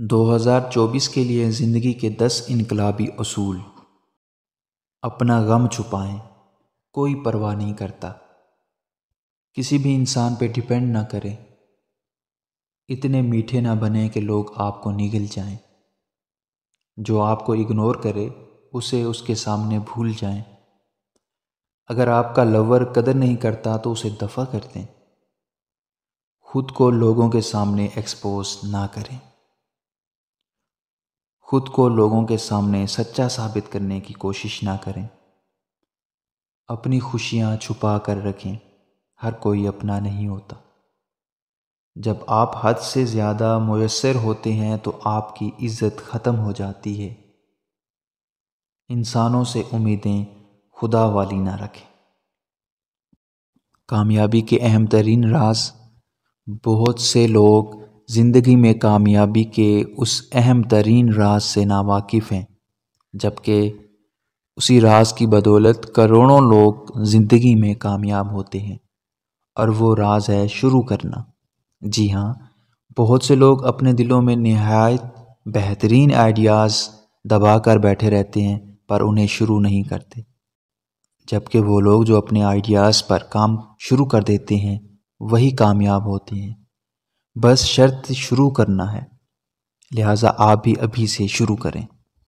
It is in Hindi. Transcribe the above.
2024 के लिए ज़िंदगी के दस इनकलाबी असूल अपना गम छुपाएं कोई परवाह नहीं करता किसी भी इंसान पे डिपेंड ना करें इतने मीठे ना बने कि लोग आपको निगल जाएं। जो आपको इग्नोर करे उसे उसके सामने भूल जाएं। अगर आपका लवर कदर नहीं करता तो उसे दफ़ा कर दें खुद को लोगों के सामने एक्सपोज ना करें खुद को लोगों के सामने सच्चा साबित करने की कोशिश ना करें अपनी खुशियाँ छुपा कर रखें हर कोई अपना नहीं होता जब आप हद से ज़्यादा मैसर होते हैं तो आपकी इज्जत ख़त्म हो जाती है इंसानों से उम्मीदें खुदा वाली ना रखें कामयाबी के अहम तरीन राज बहुत से लोग ज़िंदगी में कामयाबी के उस अहम तरीन राज से नावाकिफ़ हैं जबकि उसी राज की बदौलत करोड़ों लोग ज़िंदगी में कामयाब होते हैं और वो राज है शुरू करना जी हाँ बहुत से लोग अपने दिलों में नहायत बेहतरीन आइडियाज़ दबा कर बैठे रहते हैं पर उन्हें शुरू नहीं करते जबकि वो लोग जो अपने आइडियाज़ पर काम शुरू कर देते हैं वही कामयाब होते हैं बस शर्त शुरू करना है लिहाजा आप भी अभी से शुरू करें